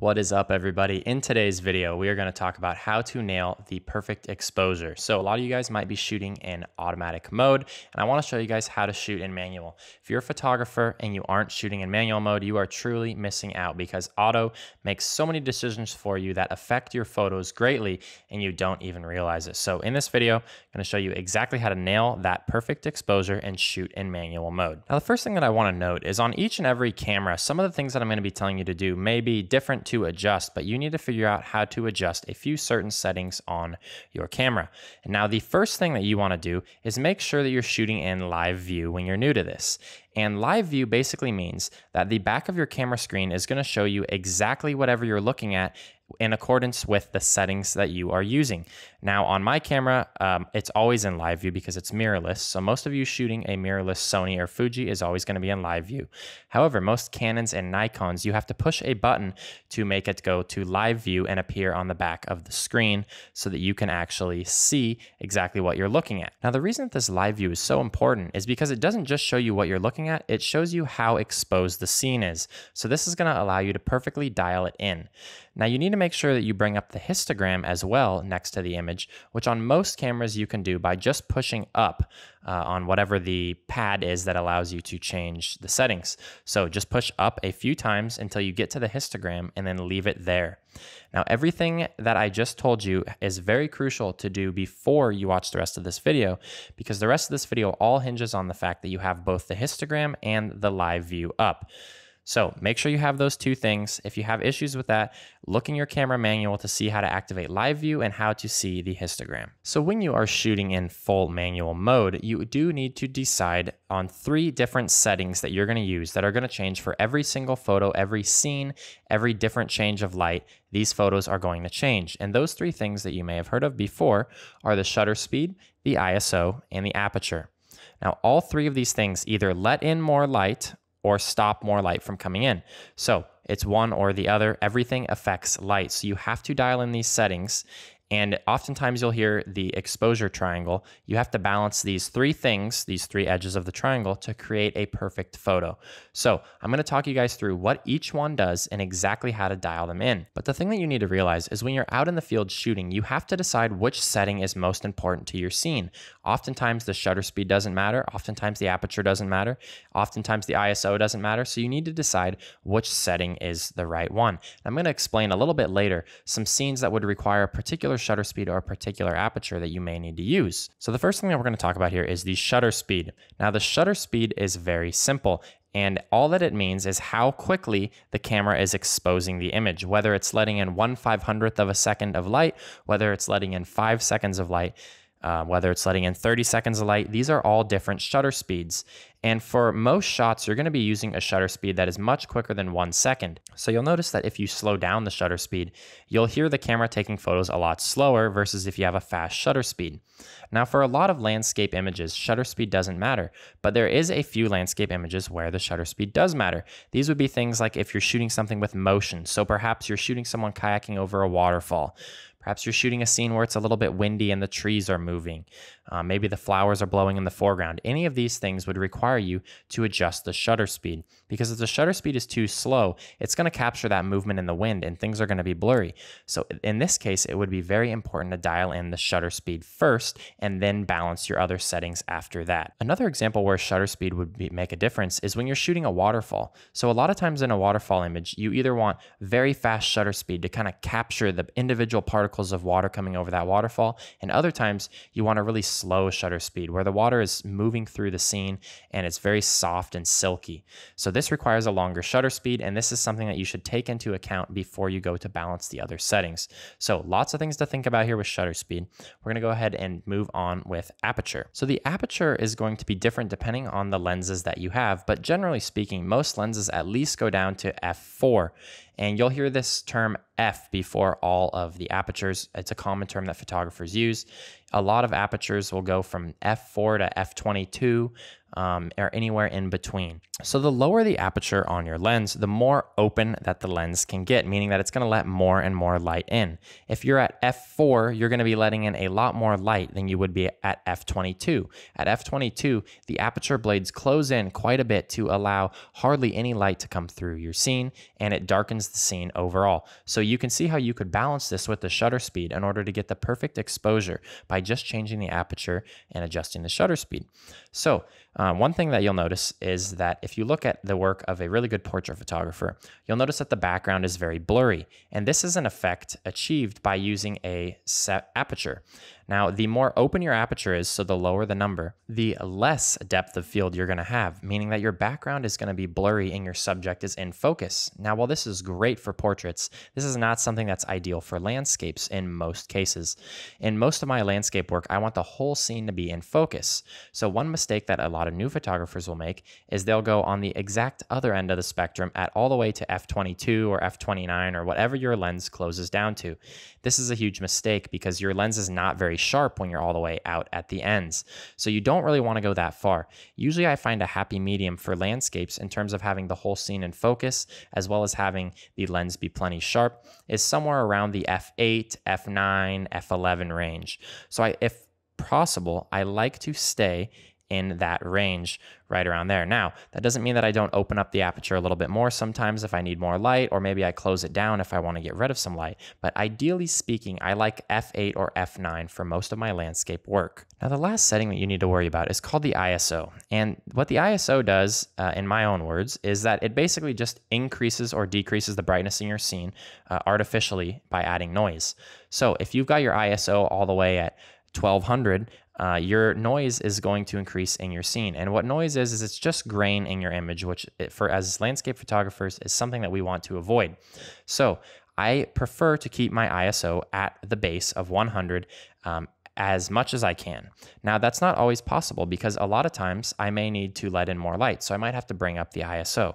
What is up everybody? In today's video, we are gonna talk about how to nail the perfect exposure. So a lot of you guys might be shooting in automatic mode, and I wanna show you guys how to shoot in manual. If you're a photographer and you aren't shooting in manual mode, you are truly missing out because auto makes so many decisions for you that affect your photos greatly and you don't even realize it. So in this video, I'm gonna show you exactly how to nail that perfect exposure and shoot in manual mode. Now the first thing that I wanna note is on each and every camera, some of the things that I'm gonna be telling you to do may be different to adjust, but you need to figure out how to adjust a few certain settings on your camera. And now the first thing that you wanna do is make sure that you're shooting in live view when you're new to this. And live view basically means that the back of your camera screen is gonna show you exactly whatever you're looking at in accordance with the settings that you are using. Now, on my camera, um, it's always in live view because it's mirrorless. So, most of you shooting a mirrorless Sony or Fuji is always going to be in live view. However, most Canons and Nikons, you have to push a button to make it go to live view and appear on the back of the screen so that you can actually see exactly what you're looking at. Now, the reason that this live view is so important is because it doesn't just show you what you're looking at, it shows you how exposed the scene is. So, this is going to allow you to perfectly dial it in. Now, you need to make sure that you bring up the histogram as well next to the image, which on most cameras you can do by just pushing up uh, on whatever the pad is that allows you to change the settings. So just push up a few times until you get to the histogram and then leave it there. Now, everything that I just told you is very crucial to do before you watch the rest of this video because the rest of this video all hinges on the fact that you have both the histogram and the live view up. So make sure you have those two things. If you have issues with that, look in your camera manual to see how to activate live view and how to see the histogram. So when you are shooting in full manual mode, you do need to decide on three different settings that you're gonna use that are gonna change for every single photo, every scene, every different change of light, these photos are going to change. And those three things that you may have heard of before are the shutter speed, the ISO, and the aperture. Now, all three of these things either let in more light or stop more light from coming in. So it's one or the other. Everything affects light. So you have to dial in these settings. And oftentimes you'll hear the exposure triangle. You have to balance these three things, these three edges of the triangle, to create a perfect photo. So I'm gonna talk you guys through what each one does and exactly how to dial them in. But the thing that you need to realize is when you're out in the field shooting, you have to decide which setting is most important to your scene. Oftentimes, the shutter speed doesn't matter. Oftentimes, the aperture doesn't matter. Oftentimes, the ISO doesn't matter. So you need to decide which setting is the right one. I'm going to explain a little bit later some scenes that would require a particular shutter speed or a particular aperture that you may need to use. So the first thing that we're going to talk about here is the shutter speed. Now, the shutter speed is very simple. And all that it means is how quickly the camera is exposing the image, whether it's letting in 1 500th of a second of light, whether it's letting in 5 seconds of light um, whether it's letting in 30 seconds of light, these are all different shutter speeds. And for most shots, you're gonna be using a shutter speed that is much quicker than one second. So you'll notice that if you slow down the shutter speed, you'll hear the camera taking photos a lot slower versus if you have a fast shutter speed. Now for a lot of landscape images, shutter speed doesn't matter, but there is a few landscape images where the shutter speed does matter. These would be things like if you're shooting something with motion, so perhaps you're shooting someone kayaking over a waterfall. Perhaps you're shooting a scene where it's a little bit windy and the trees are moving. Uh, maybe the flowers are blowing in the foreground. Any of these things would require you to adjust the shutter speed because if the shutter speed is too slow, it's going to capture that movement in the wind and things are going to be blurry. So in this case, it would be very important to dial in the shutter speed first and then balance your other settings after that. Another example where shutter speed would be, make a difference is when you're shooting a waterfall. So a lot of times in a waterfall image, you either want very fast shutter speed to kind of capture the individual particles of water coming over that waterfall, and other times you want a really slow shutter speed where the water is moving through the scene and it's very soft and silky. So this requires a longer shutter speed and this is something that you should take into account before you go to balance the other settings. So lots of things to think about here with shutter speed. We're gonna go ahead and move on with aperture. So the aperture is going to be different depending on the lenses that you have, but generally speaking, most lenses at least go down to f4. And you'll hear this term F before all of the apertures. It's a common term that photographers use a lot of apertures will go from f4 to f22 um, or anywhere in between. So the lower the aperture on your lens, the more open that the lens can get, meaning that it's gonna let more and more light in. If you're at f4, you're gonna be letting in a lot more light than you would be at f22. At f22, the aperture blades close in quite a bit to allow hardly any light to come through your scene, and it darkens the scene overall. So you can see how you could balance this with the shutter speed in order to get the perfect exposure by just changing the aperture and adjusting the shutter speed. So uh, one thing that you'll notice is that if you look at the work of a really good portrait photographer, you'll notice that the background is very blurry. And this is an effect achieved by using a set aperture. Now, the more open your aperture is, so the lower the number, the less depth of field you're gonna have, meaning that your background is gonna be blurry and your subject is in focus. Now, while this is great for portraits, this is not something that's ideal for landscapes in most cases. In most of my landscape work, I want the whole scene to be in focus. So one mistake that a lot lot of new photographers will make is they'll go on the exact other end of the spectrum at all the way to f22 or f29 or whatever your lens closes down to. This is a huge mistake because your lens is not very sharp when you're all the way out at the ends. So you don't really want to go that far. Usually I find a happy medium for landscapes in terms of having the whole scene in focus as well as having the lens be plenty sharp is somewhere around the f8, f9, f11 range. So I if possible, I like to stay in that range right around there. Now, that doesn't mean that I don't open up the aperture a little bit more sometimes if I need more light, or maybe I close it down if I want to get rid of some light. But ideally speaking, I like f8 or f9 for most of my landscape work. Now, the last setting that you need to worry about is called the ISO. And what the ISO does, uh, in my own words, is that it basically just increases or decreases the brightness in your scene uh, artificially by adding noise. So if you've got your ISO all the way at 1200, uh, your noise is going to increase in your scene. And what noise is, is it's just grain in your image, which it, for as landscape photographers is something that we want to avoid. So I prefer to keep my ISO at the base of 100. Um, as much as I can. Now, that's not always possible because a lot of times I may need to let in more light, so I might have to bring up the ISO.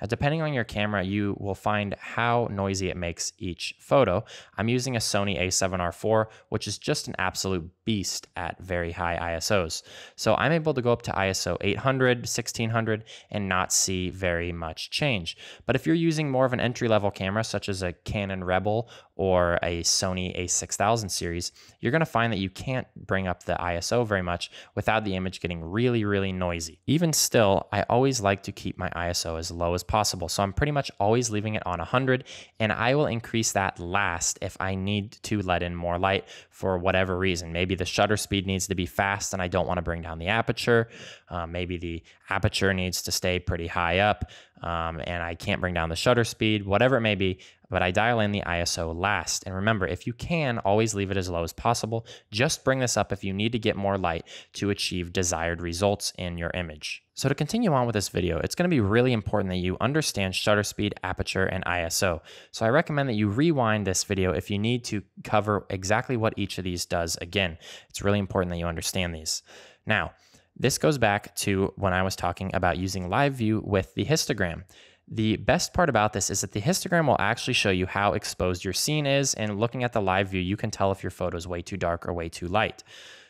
Now, depending on your camera, you will find how noisy it makes each photo. I'm using a Sony a7R4, which is just an absolute beast at very high ISOs. So I'm able to go up to ISO 800, 1600, and not see very much change. But if you're using more of an entry-level camera, such as a Canon Rebel or a Sony a6000 series, you're gonna find that you can't bring up the ISO very much without the image getting really, really noisy. Even still, I always like to keep my ISO as low as possible. So I'm pretty much always leaving it on 100 and I will increase that last if I need to let in more light for whatever reason. Maybe the shutter speed needs to be fast and I don't want to bring down the aperture. Uh, maybe the aperture needs to stay pretty high up um, and I can't bring down the shutter speed, whatever it may be but I dial in the ISO last. And remember, if you can, always leave it as low as possible. Just bring this up if you need to get more light to achieve desired results in your image. So to continue on with this video, it's going to be really important that you understand shutter speed, aperture, and ISO. So I recommend that you rewind this video if you need to cover exactly what each of these does again. It's really important that you understand these. Now, this goes back to when I was talking about using live view with the histogram. The best part about this is that the histogram will actually show you how exposed your scene is, and looking at the live view, you can tell if your photo is way too dark or way too light.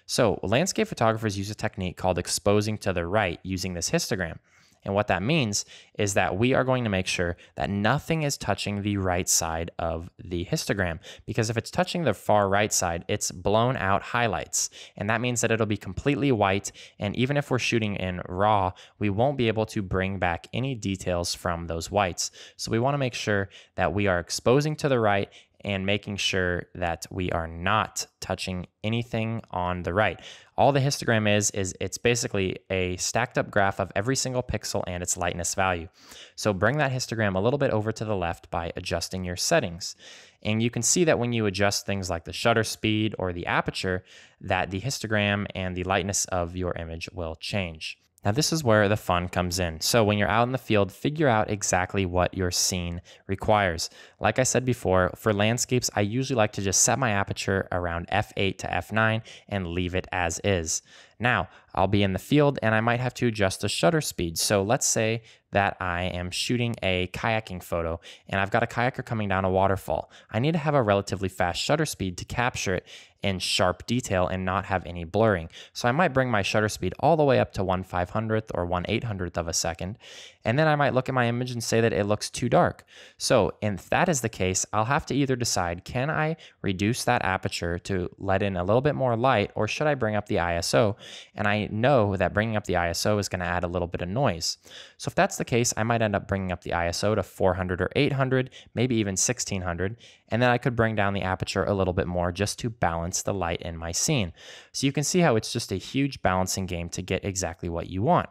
So, landscape photographers use a technique called exposing to the right using this histogram. And what that means is that we are going to make sure that nothing is touching the right side of the histogram because if it's touching the far right side, it's blown out highlights. And that means that it'll be completely white. And even if we're shooting in raw, we won't be able to bring back any details from those whites. So we want to make sure that we are exposing to the right and making sure that we are not touching anything on the right. All the histogram is, is it's basically a stacked up graph of every single pixel and its lightness value. So bring that histogram a little bit over to the left by adjusting your settings. And you can see that when you adjust things like the shutter speed or the aperture, that the histogram and the lightness of your image will change. Now, this is where the fun comes in. So, when you're out in the field, figure out exactly what your scene requires. Like I said before, for landscapes, I usually like to just set my aperture around f8 to f9 and leave it as is. Now, I'll be in the field and I might have to adjust the shutter speed. So let's say that I am shooting a kayaking photo and I've got a kayaker coming down a waterfall. I need to have a relatively fast shutter speed to capture it in sharp detail and not have any blurring. So I might bring my shutter speed all the way up to 1 500th or 1 800th of a second. And then I might look at my image and say that it looks too dark. So if that is the case, I'll have to either decide, can I reduce that aperture to let in a little bit more light or should I bring up the ISO and I know that bringing up the ISO is going to add a little bit of noise. So if that's the case, I might end up bringing up the ISO to 400 or 800, maybe even 1600, and then I could bring down the aperture a little bit more just to balance the light in my scene. So you can see how it's just a huge balancing game to get exactly what you want.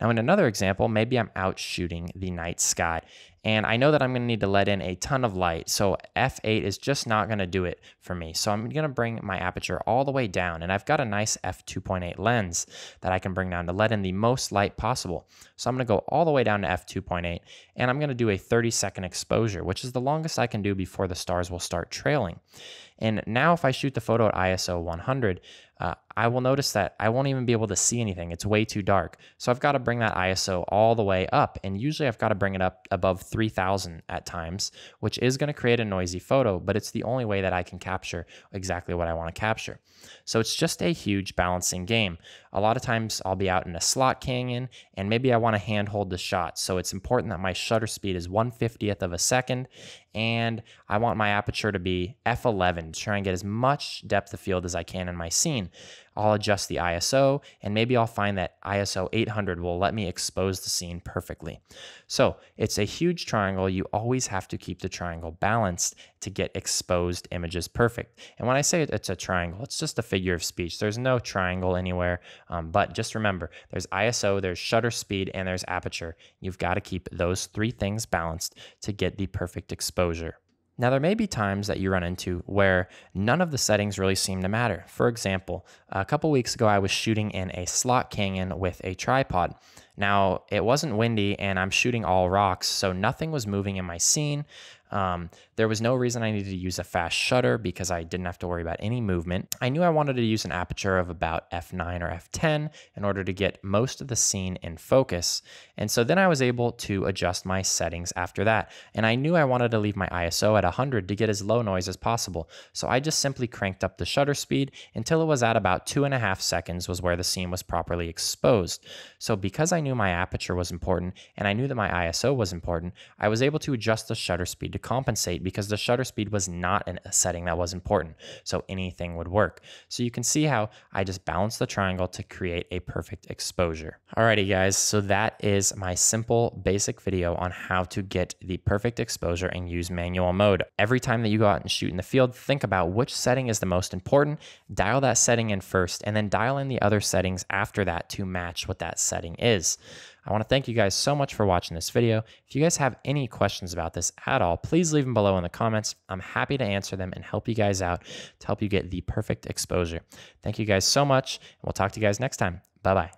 Now, in another example, maybe I'm out shooting the night sky and I know that I'm gonna need to let in a ton of light, so f8 is just not gonna do it for me. So I'm gonna bring my aperture all the way down, and I've got a nice f2.8 lens that I can bring down to let in the most light possible. So I'm gonna go all the way down to f2.8, and I'm gonna do a 30 second exposure, which is the longest I can do before the stars will start trailing. And now if I shoot the photo at ISO 100, uh, I will notice that I won't even be able to see anything. It's way too dark. So I've got to bring that ISO all the way up. And usually I've got to bring it up above 3000 at times, which is going to create a noisy photo, but it's the only way that I can capture exactly what I want to capture. So it's just a huge balancing game. A lot of times I'll be out in a slot canyon and maybe I want to handhold the shot. So it's important that my shutter speed is 150th of a second and I want my aperture to be f11 try and get as much depth of field as I can in my scene. I'll adjust the ISO and maybe I'll find that ISO 800 will let me expose the scene perfectly. So it's a huge triangle. You always have to keep the triangle balanced to get exposed images perfect. And when I say it's a triangle, it's just a figure of speech. There's no triangle anywhere, um, but just remember there's ISO, there's shutter speed, and there's aperture. You've got to keep those three things balanced to get the perfect exposure. Now, there may be times that you run into where none of the settings really seem to matter. For example, a couple weeks ago, I was shooting in a slot canyon with a tripod. Now, it wasn't windy and I'm shooting all rocks, so nothing was moving in my scene. Um, there was no reason I needed to use a fast shutter because I didn't have to worry about any movement. I knew I wanted to use an aperture of about f9 or f10 in order to get most of the scene in focus. And so then I was able to adjust my settings after that. And I knew I wanted to leave my ISO at 100 to get as low noise as possible. So I just simply cranked up the shutter speed until it was at about two and a half seconds was where the scene was properly exposed. So because I knew my aperture was important and I knew that my ISO was important, I was able to adjust the shutter speed to compensate because the shutter speed was not a setting that was important. So anything would work. So you can see how I just balance the triangle to create a perfect exposure. Alrighty guys, so that is my simple basic video on how to get the perfect exposure and use manual mode. Every time that you go out and shoot in the field, think about which setting is the most important, dial that setting in first, and then dial in the other settings after that to match what that setting is. I want to thank you guys so much for watching this video. If you guys have any questions about this at all, please leave them below in the comments. I'm happy to answer them and help you guys out to help you get the perfect exposure. Thank you guys so much, and we'll talk to you guys next time. Bye bye.